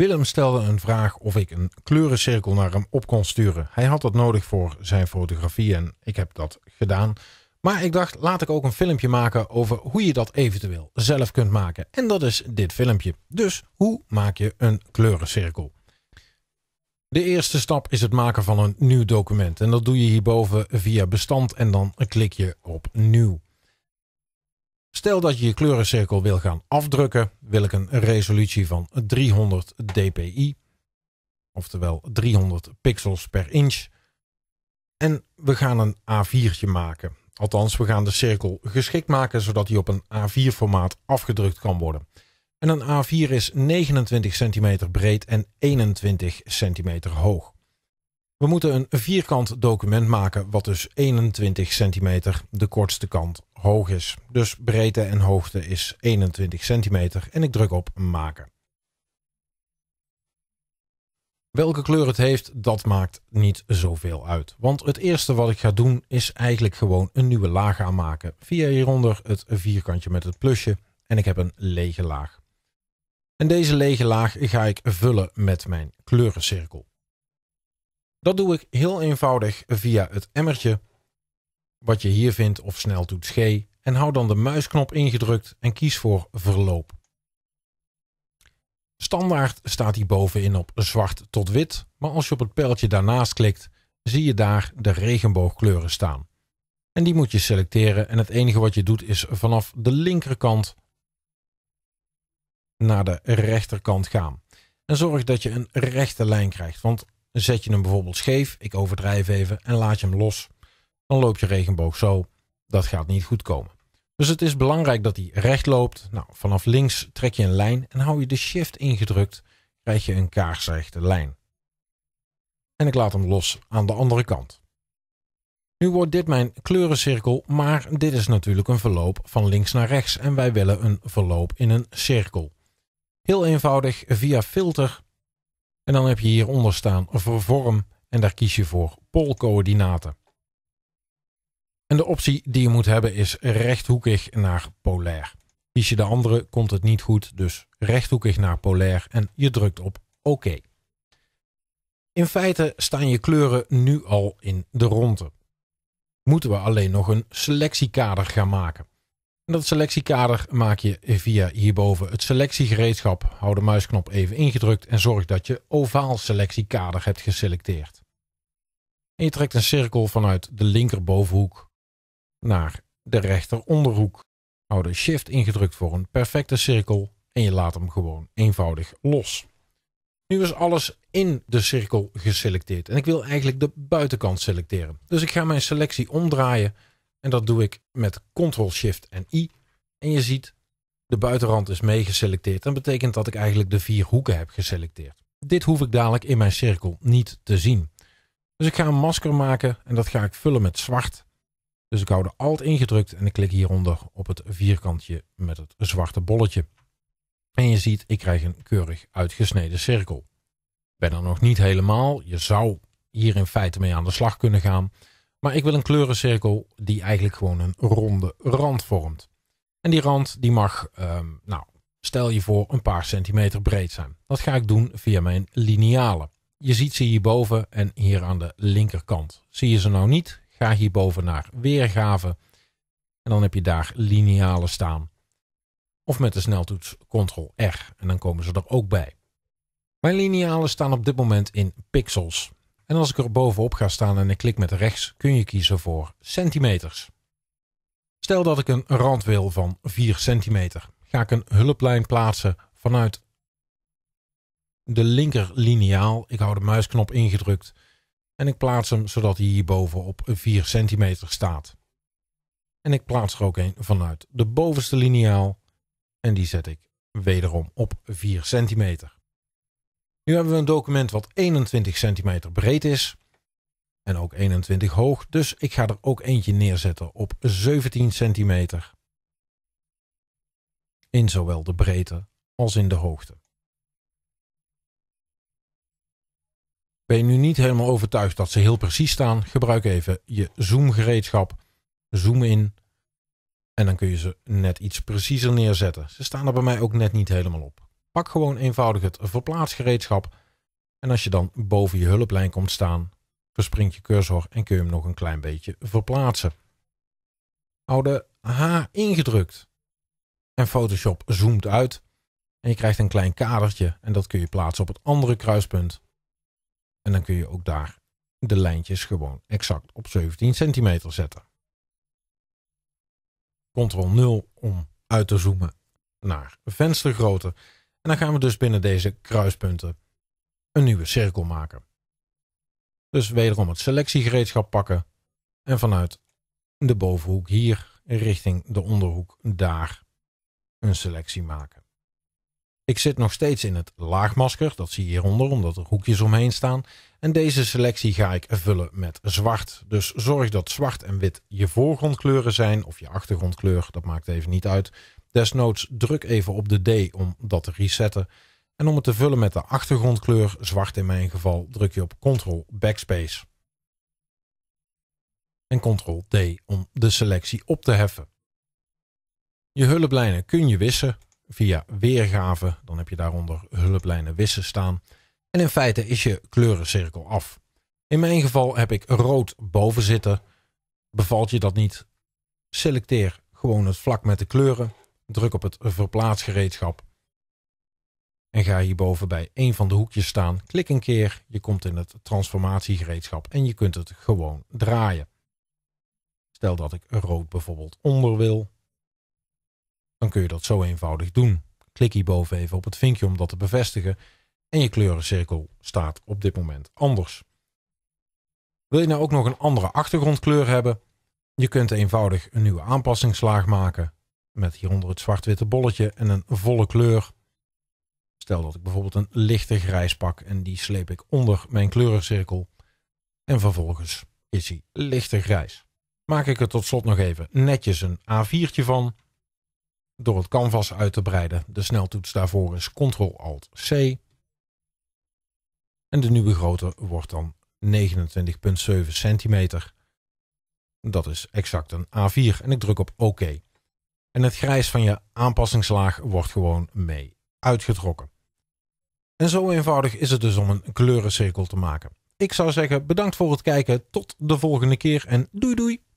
Willem stelde een vraag of ik een kleurencirkel naar hem op kon sturen. Hij had dat nodig voor zijn fotografie en ik heb dat gedaan. Maar ik dacht, laat ik ook een filmpje maken over hoe je dat eventueel zelf kunt maken. En dat is dit filmpje. Dus hoe maak je een kleurencirkel? De eerste stap is het maken van een nieuw document. En dat doe je hierboven via bestand en dan klik je op nieuw. Stel dat je je kleurencirkel wil gaan afdrukken, wil ik een resolutie van 300 dpi, oftewel 300 pixels per inch. En we gaan een A4'tje maken. Althans, we gaan de cirkel geschikt maken zodat die op een A4 formaat afgedrukt kan worden. En een A4 is 29 cm breed en 21 cm hoog. We moeten een vierkant document maken wat dus 21 centimeter de kortste kant hoog is. Dus breedte en hoogte is 21 centimeter en ik druk op maken. Welke kleur het heeft, dat maakt niet zoveel uit. Want het eerste wat ik ga doen is eigenlijk gewoon een nieuwe laag aanmaken. Via hieronder het vierkantje met het plusje en ik heb een lege laag. En deze lege laag ga ik vullen met mijn kleurencirkel. Dat doe ik heel eenvoudig via het emmertje wat je hier vindt of sneltoets G en hou dan de muisknop ingedrukt en kies voor verloop. Standaard staat hij bovenin op zwart tot wit, maar als je op het pijltje daarnaast klikt, zie je daar de regenboogkleuren staan. En die moet je selecteren en het enige wat je doet is vanaf de linkerkant naar de rechterkant gaan. En zorg dat je een rechte lijn krijgt, want dan zet je hem bijvoorbeeld scheef, ik overdrijf even en laat je hem los. Dan loop je regenboog zo. Dat gaat niet goed komen. Dus het is belangrijk dat hij recht loopt. Nou, vanaf links trek je een lijn en hou je de shift ingedrukt, krijg je een kaarsrechte lijn. En ik laat hem los aan de andere kant. Nu wordt dit mijn kleurencirkel, maar dit is natuurlijk een verloop van links naar rechts en wij willen een verloop in een cirkel. Heel eenvoudig, via filter en dan heb je hieronder staan vervorm vorm en daar kies je voor polcoördinaten. En de optie die je moet hebben is rechthoekig naar polair. Kies je de andere komt het niet goed, dus rechthoekig naar polair en je drukt op oké. In feite staan je kleuren nu al in de ronde. Moeten we alleen nog een selectiekader gaan maken dat selectiekader maak je via hierboven het selectiegereedschap. Hou de muisknop even ingedrukt en zorg dat je ovaal selectiekader hebt geselecteerd. En je trekt een cirkel vanuit de linkerbovenhoek naar de rechteronderhoek. Hou de shift ingedrukt voor een perfecte cirkel en je laat hem gewoon eenvoudig los. Nu is alles in de cirkel geselecteerd en ik wil eigenlijk de buitenkant selecteren. Dus ik ga mijn selectie omdraaien en dat doe ik met Ctrl Shift en I. En je ziet, de buitenrand is meegeselecteerd. Dat betekent dat ik eigenlijk de vier hoeken heb geselecteerd. Dit hoef ik dadelijk in mijn cirkel niet te zien. Dus ik ga een masker maken en dat ga ik vullen met zwart. Dus ik hou de Alt ingedrukt en ik klik hieronder op het vierkantje met het zwarte bolletje. En je ziet, ik krijg een keurig uitgesneden cirkel. ben er nog niet helemaal. Je zou hier in feite mee aan de slag kunnen gaan. Maar ik wil een kleurencirkel die eigenlijk gewoon een ronde rand vormt. En die rand die mag, ehm, nou, stel je voor een paar centimeter breed zijn. Dat ga ik doen via mijn linealen. Je ziet ze hierboven en hier aan de linkerkant. Zie je ze nou niet? Ga hierboven naar weergave. En dan heb je daar linealen staan. Of met de sneltoets Ctrl-R. En dan komen ze er ook bij. Mijn linealen staan op dit moment in pixels. En als ik er bovenop ga staan en ik klik met rechts, kun je kiezen voor centimeters. Stel dat ik een rand wil van 4 centimeter. Ga ik een hulplijn plaatsen vanuit de linker Ik hou de muisknop ingedrukt en ik plaats hem zodat hij hierboven op 4 centimeter staat. En ik plaats er ook een vanuit de bovenste lineaal en die zet ik wederom op 4 centimeter. Nu hebben we een document wat 21 centimeter breed is. En ook 21 hoog. Dus ik ga er ook eentje neerzetten op 17 centimeter. In zowel de breedte als in de hoogte. Ben je nu niet helemaal overtuigd dat ze heel precies staan? Gebruik even je zoomgereedschap. Zoom in. En dan kun je ze net iets preciezer neerzetten. Ze staan er bij mij ook net niet helemaal op. Pak gewoon eenvoudig het verplaatsgereedschap en als je dan boven je hulplijn komt staan, verspringt je cursor en kun je hem nog een klein beetje verplaatsen. Hou de H ingedrukt en Photoshop zoomt uit en je krijgt een klein kadertje en dat kun je plaatsen op het andere kruispunt. En dan kun je ook daar de lijntjes gewoon exact op 17 centimeter zetten. Ctrl 0 om uit te zoomen naar venstergrootte. En dan gaan we dus binnen deze kruispunten een nieuwe cirkel maken. Dus wederom het selectiegereedschap pakken en vanuit de bovenhoek hier richting de onderhoek daar een selectie maken. Ik zit nog steeds in het laagmasker, dat zie je hieronder omdat er hoekjes omheen staan. En deze selectie ga ik vullen met zwart. Dus zorg dat zwart en wit je voorgrondkleuren zijn of je achtergrondkleur, dat maakt even niet uit. Desnoods druk even op de D om dat te resetten. En om het te vullen met de achtergrondkleur, zwart in mijn geval, druk je op Ctrl Backspace. En Ctrl D om de selectie op te heffen. Je hulplijnen kun je wissen, via weergave. Dan heb je daaronder hulplijnen wissen staan. En in feite is je kleurencirkel af. In mijn geval heb ik rood boven zitten. Bevalt je dat niet? Selecteer gewoon het vlak met de kleuren. Druk op het verplaatsgereedschap. En ga hierboven bij een van de hoekjes staan. Klik een keer. Je komt in het transformatiegereedschap en je kunt het gewoon draaien. Stel dat ik rood bijvoorbeeld onder wil dan kun je dat zo eenvoudig doen. Klik hierboven even op het vinkje om dat te bevestigen en je kleurencirkel staat op dit moment anders. Wil je nou ook nog een andere achtergrondkleur hebben? Je kunt eenvoudig een nieuwe aanpassingslaag maken met hieronder het zwart-witte bolletje en een volle kleur. Stel dat ik bijvoorbeeld een lichte grijs pak en die sleep ik onder mijn kleurencirkel. En vervolgens is hij lichter grijs. Maak ik er tot slot nog even netjes een A4'tje van door het canvas uit te breiden. De sneltoets daarvoor is Ctrl-Alt-C. En de nieuwe grootte wordt dan 29,7 centimeter. Dat is exact een A4 en ik druk op OK. En het grijs van je aanpassingslaag wordt gewoon mee uitgetrokken. En zo eenvoudig is het dus om een kleurencirkel te maken. Ik zou zeggen bedankt voor het kijken, tot de volgende keer en doei doei!